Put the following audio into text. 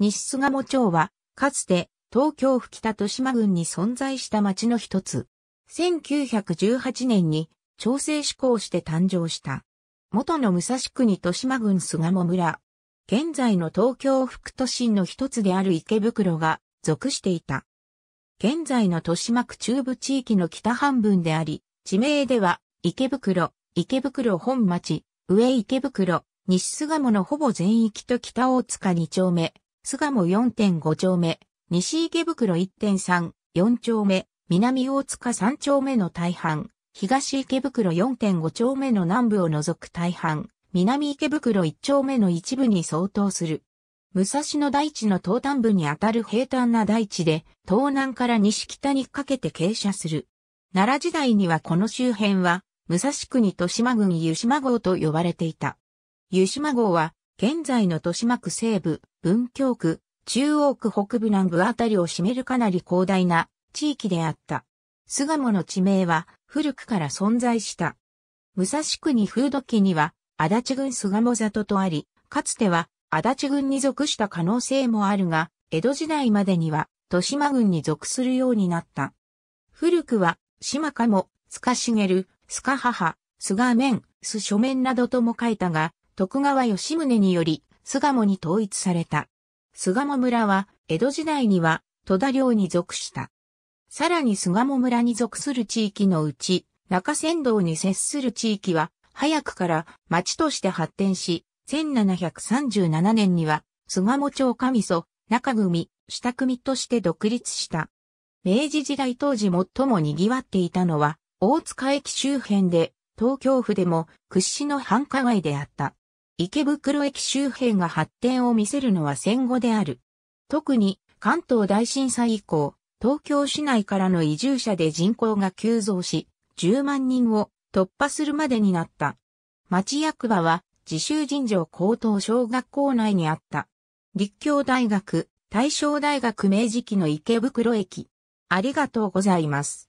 西巣鴨町は、かつて東京府北豊島郡に存在した町の一つ。1918年に調整施行して誕生した。元の武蔵国豊島郡巣鴨村。現在の東京副都心の一つである池袋が属していた。現在の豊島区中部地域の北半分であり、地名では池袋、池袋本町、上池袋、西巣鴨のほぼ全域と北大塚二丁目、巣鴨4.5丁目、西池袋1.3、4丁目、南大塚3丁目の大半、東池袋4.5丁目の南部を除く大半、南池袋1丁目の一部に相当する。武蔵野大地の東端部にあたる平坦な大地で、東南から西北にかけて傾斜する。奈良時代にはこの周辺は、武蔵国と島郡湯島郷と呼ばれていた。湯島郷は、現在の豊島区西部、文京区、中央区北部南部あたりを占めるかなり広大な地域であった。巣鴨の地名は古くから存在した。武蔵区に風土記には、足立郡巣鴨里とあり、かつては足立郡に属した可能性もあるが、江戸時代までには豊島郡に属するようになった。古くは、島かも、塚茂、塚母、菅面、須書面などとも書いたが、徳川吉宗により、菅野に統一された。菅野村は、江戸時代には、戸田領に属した。さらに菅野村に属する地域のうち、中山道に接する地域は、早くから町として発展し、1737年には、菅野町上祖、中組、下組として独立した。明治時代当時最も賑わっていたのは、大塚駅周辺で、東京府でも屈指の繁華街であった。池袋駅周辺が発展を見せるのは戦後である。特に関東大震災以降、東京市内からの移住者で人口が急増し、10万人を突破するまでになった。町役場は自習尋常高等小学校内にあった。立教大学、大正大学明治期の池袋駅。ありがとうございます。